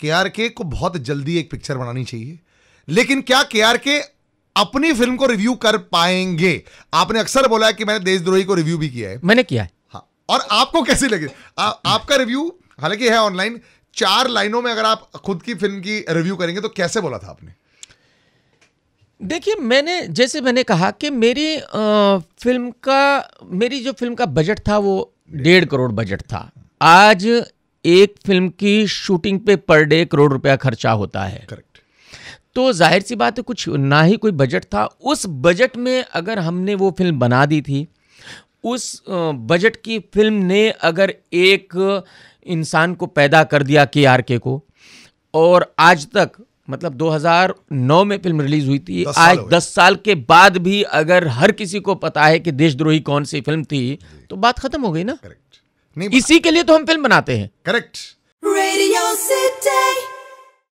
के आर के को बहुत जल्दी एक पिक्चर बनानी चाहिए लेकिन क्या के अपनी फिल्म को रिव्यू कर पाएंगे आपने अक्सर बोला है कि मैंने देशद्रोही को रिव्यू भी किया है मैंने किया है हाँ और आपको कैसे लगे आ, आपका रिव्यू हालांकि है ऑनलाइन चार लाइनों में अगर आप खुद की फिल्म की रिव्यू करेंगे तो कैसे बोला था आपने देखिए मैंने जैसे मैंने कहा कि मेरी आ, फिल्म का मेरी जो फिल्म का बजट था वो डेढ़ करोड़ बजट था आज एक फिल्म की शूटिंग पे पर डे करोड़ रुपया खर्चा होता है करेक्ट तो जाहिर सी बात है कुछ ना ही कोई बजट था उस बजट में अगर हमने वो फिल्म बना दी थी उस बजट की फिल्म ने अगर एक इंसान को पैदा कर दिया के आर के को और आज तक मतलब 2009 में फिल्म रिलीज हुई थी दस आज 10 साल के बाद भी अगर हर किसी को पता है कि देशद्रोही कौन सी फिल्म थी तो बात खत्म हो गई ना करेक्ट नहीं इसी के लिए तो हम फिल्म बनाते हैं करेक्ट रेडियो सिटी